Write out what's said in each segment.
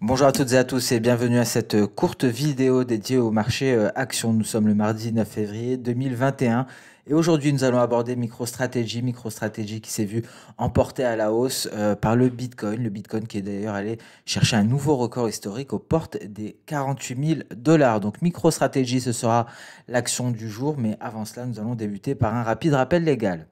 Bonjour à toutes et à tous et bienvenue à cette euh, courte vidéo dédiée au marché euh, action. Nous sommes le mardi 9 février 2021 et aujourd'hui nous allons aborder MicroStrategy, MicroStrategy qui s'est vu emporter à la hausse euh, par le Bitcoin, le Bitcoin qui est d'ailleurs allé chercher un nouveau record historique aux portes des 48 000 dollars. Donc MicroStrategy ce sera l'action du jour mais avant cela nous allons débuter par un rapide rappel légal.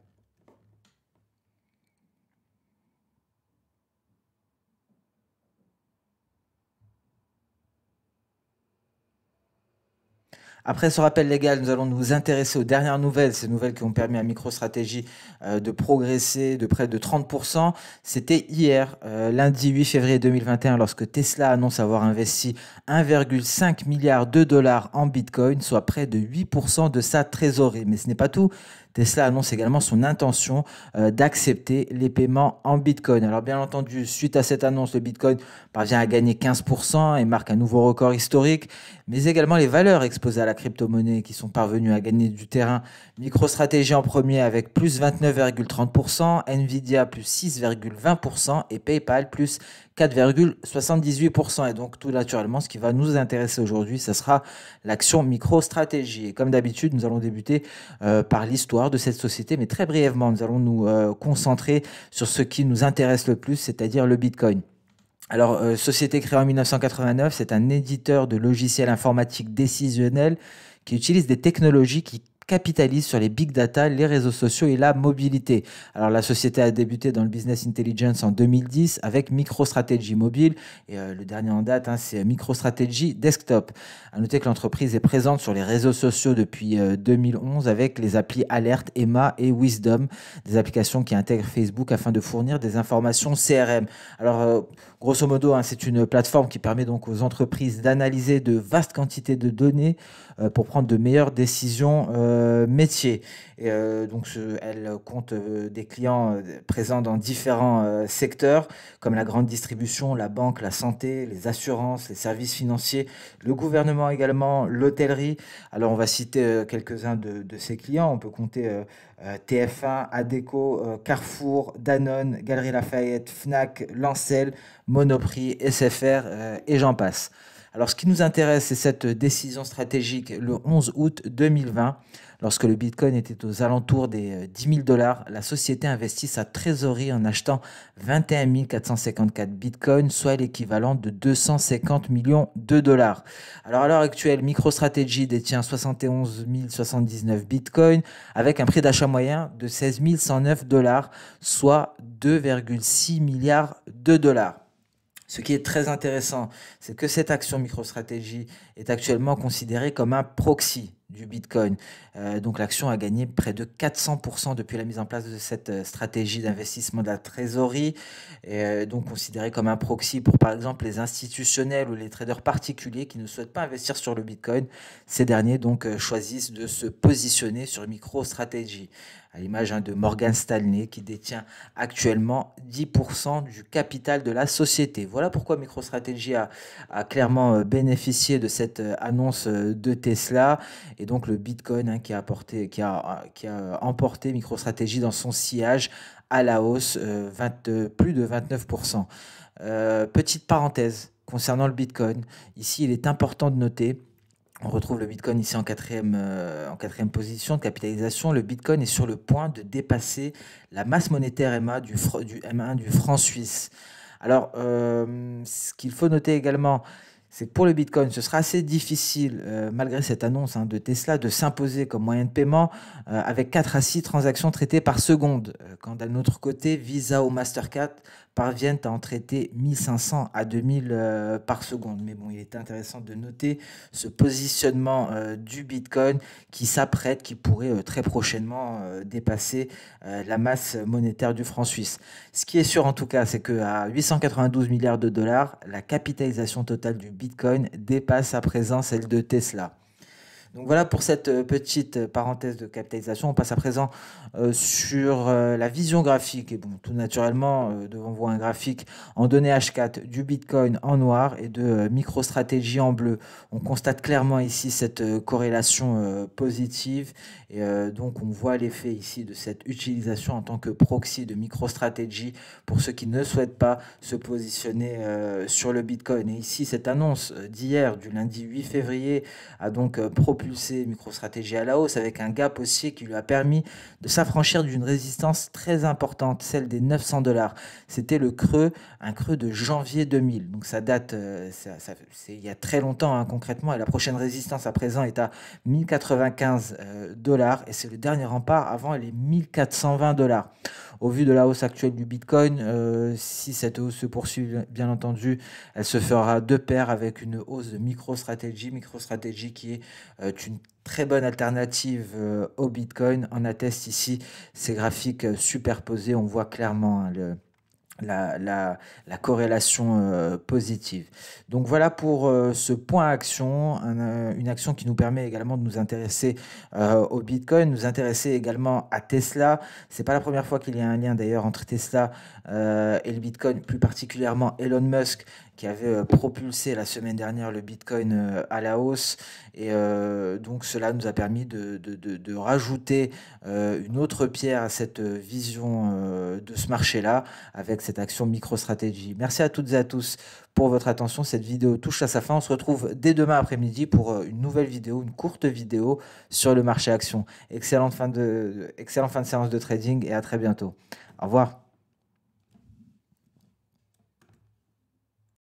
Après ce rappel légal, nous allons nous intéresser aux dernières nouvelles, ces nouvelles qui ont permis à MicroStratégie euh, de progresser de près de 30%. C'était hier, euh, lundi 8 février 2021, lorsque Tesla annonce avoir investi 1,5 milliard de dollars en Bitcoin, soit près de 8% de sa trésorerie. Mais ce n'est pas tout. Tesla annonce également son intention euh, d'accepter les paiements en Bitcoin. Alors bien entendu, suite à cette annonce, le Bitcoin parvient à gagner 15% et marque un nouveau record historique, mais également les valeurs exposées à la crypto-monnaie qui sont parvenus à gagner du terrain. Micro-stratégie en premier avec plus 29,30%, Nvidia plus 6,20% et PayPal plus 4,78%. Et donc tout naturellement, ce qui va nous intéresser aujourd'hui, ce sera l'action micro-stratégie. Et comme d'habitude, nous allons débuter euh, par l'histoire de cette société, mais très brièvement, nous allons nous euh, concentrer sur ce qui nous intéresse le plus, c'est-à-dire le Bitcoin. Alors, euh, société créée en 1989, c'est un éditeur de logiciels informatiques décisionnels qui utilise des technologies qui capitalise sur les big data, les réseaux sociaux et la mobilité. Alors la société a débuté dans le business intelligence en 2010 avec MicroStrategy Mobile et euh, le dernier en date hein, c'est MicroStrategy Desktop. À noter que l'entreprise est présente sur les réseaux sociaux depuis 2011 euh, avec les applis Alert, Emma et Wisdom, des applications qui intègrent Facebook afin de fournir des informations CRM. Alors euh, grosso modo hein, c'est une plateforme qui permet donc aux entreprises d'analyser de vastes quantités de données pour prendre de meilleures décisions euh, métiers. Et, euh, donc, elle compte euh, des clients présents dans différents secteurs, comme la grande distribution, la banque, la santé, les assurances, les services financiers, le gouvernement également, l'hôtellerie. Alors, on va citer quelques-uns de, de, ces clients. On peut compter TF1, ADECO, Carrefour, Danone, Galerie Lafayette, Fnac, Lancel, Monoprix, SFR et j'en passe. Alors, ce qui nous intéresse, c'est cette décision stratégique le 11 août 2020. Lorsque le Bitcoin était aux alentours des 10 euh, 000 dollars, la société investit sa trésorerie en achetant 21 454 Bitcoins, soit l'équivalent de 250 millions de dollars. Alors, à l'heure actuelle, MicroStrategy détient 71 079 Bitcoins avec un prix d'achat moyen de 16 109 dollars, soit 2,6 milliards de dollars. Ce qui est très intéressant, c'est que cette action MicroStrategy est actuellement considérée comme un proxy du Bitcoin. Euh, donc l'action a gagné près de 400% depuis la mise en place de cette euh, stratégie d'investissement de la trésorerie, et, euh, donc considérée comme un proxy pour par exemple les institutionnels ou les traders particuliers qui ne souhaitent pas investir sur le Bitcoin. Ces derniers donc choisissent de se positionner sur MicroStrategy, à l'image hein, de Morgan Stanley qui détient actuellement 10% du capital de la société. Voilà pourquoi MicroStrategy a clairement bénéficié de cette annonce de Tesla et donc le Bitcoin hein, qui, a apporté, qui, a, euh, qui a euh, emporté MicroStrategy dans son sillage à la hausse, euh, plus de 29%. petite parenthèse concernant le Bitcoin, ici il est important de noter on retrouve le Bitcoin ici en quatrième, en quatrième position de capitalisation. Le Bitcoin est sur le point de dépasser la masse monétaire MA du, du M1 du franc suisse. Alors, ce qu'il faut noter également, c'est que pour le Bitcoin, ce sera assez difficile, euh, malgré cette annonce hein, de Tesla, de s'imposer comme moyen de paiement euh, avec 4 à 6 transactions traitées par seconde, euh, quand d'un autre côté, Visa ou Mastercard parviennent à en traiter 1500 à 2000 euh, par seconde. Mais bon, il est intéressant de noter ce positionnement euh, du Bitcoin qui s'apprête, qui pourrait euh, très prochainement dépasser la masse monétaire du franc suisse. Ce qui est sûr en tout cas, c'est que à 892 milliards de dollars, la capitalisation totale du Bitcoin dépasse à présent celle de Tesla. Donc voilà pour cette euh, petite euh, parenthèse de capitalisation. On passe à présent euh, sur la vision graphique. Et bon, tout naturellement, devant vous un graphique en données H4 du Bitcoin en noir et de MicroStratégie en bleu. On constate clairement ici cette corrélation positive. Et donc on voit l'effet ici de cette utilisation en tant que proxy de MicroStratégie pour ceux qui ne souhaitent pas se positionner sur le Bitcoin. Et ici, cette annonce d'hier, du lundi 8 février, a donc propulsé micro MicroStratégie à la hausse avec un gap haussier qui lui a permis de s'affranchir d'une résistance très importante, celle des 900 dollars. C'était le creux, un creux de janvier 2000. Donc ça date, euh, c'est il y a très longtemps hein, concrètement. Et la prochaine résistance à présent est à 1095 euh, dollars et c'est le dernier rempart avant les 1420 dollars. Au vu de la hausse actuelle du Bitcoin, euh, si cette hausse se poursuit, bien entendu, elle se fera de pair avec une hausse de micro MicroStrategy qui est euh, une très bonne alternative euh, au Bitcoin. On atteste ici ces graphiques superposés. On voit clairement hein, le la, la, corrélation euh, positive. Donc voilà pour euh, ce point action, euh, une action qui nous permet également de nous intéresser au Bitcoin, nous intéresser également à Tesla. C'est pas la première fois qu'il y a un lien d'ailleurs entre Tesla et le Bitcoin, plus particulièrement Elon Musk qui avait propulsé la semaine dernière le Bitcoin à la hausse. Et donc cela nous a permis de, de rajouter une autre pierre à cette vision de ce marché-là avec cette action micro-stratégie. Merci à toutes et à tous pour votre attention. Cette vidéo touche à sa fin. On se retrouve dès demain après-midi pour euh, une nouvelle vidéo, une courte vidéo sur le marché action. Excellente fin de, excellente fin de séance de trading et à très bientôt. Au revoir.